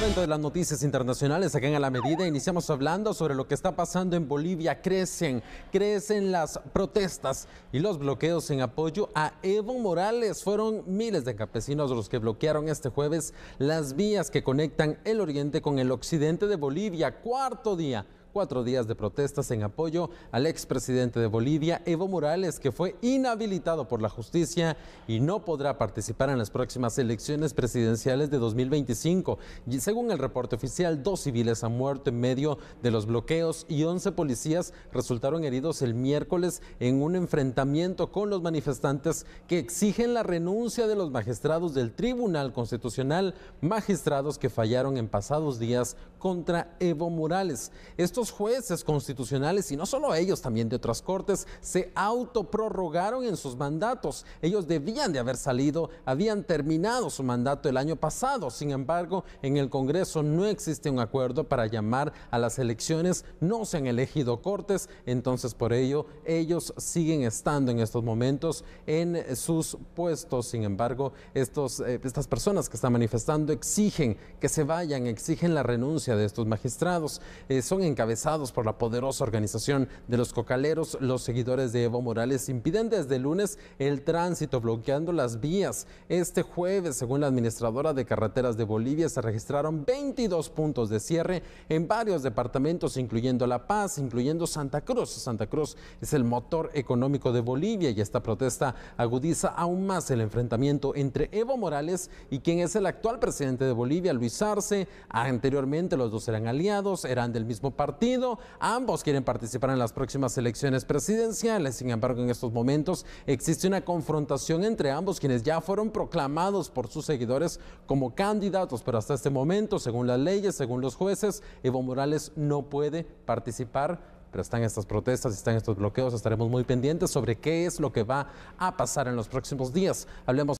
Momento de las noticias internacionales acá en la Medida. Iniciamos hablando sobre lo que está pasando en Bolivia. Crecen, crecen las protestas y los bloqueos en apoyo a Evo Morales. Fueron miles de campesinos los que bloquearon este jueves las vías que conectan el oriente con el occidente de Bolivia. Cuarto día cuatro días de protestas en apoyo al expresidente de Bolivia, Evo Morales, que fue inhabilitado por la justicia y no podrá participar en las próximas elecciones presidenciales de 2025. según el reporte oficial, dos civiles han muerto en medio de los bloqueos y 11 policías resultaron heridos el miércoles en un enfrentamiento con los manifestantes que exigen la renuncia de los magistrados del Tribunal Constitucional, magistrados que fallaron en pasados días contra Evo Morales. Esto jueces constitucionales, y no solo ellos, también de otras cortes, se autoprorrogaron en sus mandatos. Ellos debían de haber salido, habían terminado su mandato el año pasado. Sin embargo, en el Congreso no existe un acuerdo para llamar a las elecciones, no se han elegido cortes, entonces por ello ellos siguen estando en estos momentos en sus puestos. Sin embargo, estos, eh, estas personas que están manifestando exigen que se vayan, exigen la renuncia de estos magistrados. Eh, son encabezados por la poderosa organización de los cocaleros, los seguidores de Evo Morales impiden desde lunes el tránsito, bloqueando las vías. Este jueves, según la administradora de carreteras de Bolivia, se registraron 22 puntos de cierre en varios departamentos, incluyendo La Paz, incluyendo Santa Cruz. Santa Cruz es el motor económico de Bolivia y esta protesta agudiza aún más el enfrentamiento entre Evo Morales y quien es el actual presidente de Bolivia, Luis Arce. Anteriormente los dos eran aliados, eran del mismo partido Ambos quieren participar en las próximas elecciones presidenciales. Sin embargo, en estos momentos existe una confrontación entre ambos, quienes ya fueron proclamados por sus seguidores como candidatos. Pero hasta este momento, según las leyes, según los jueces, Evo Morales no puede participar pero están estas protestas, están estos bloqueos, estaremos muy pendientes sobre qué es lo que va a pasar en los próximos días. Hablemos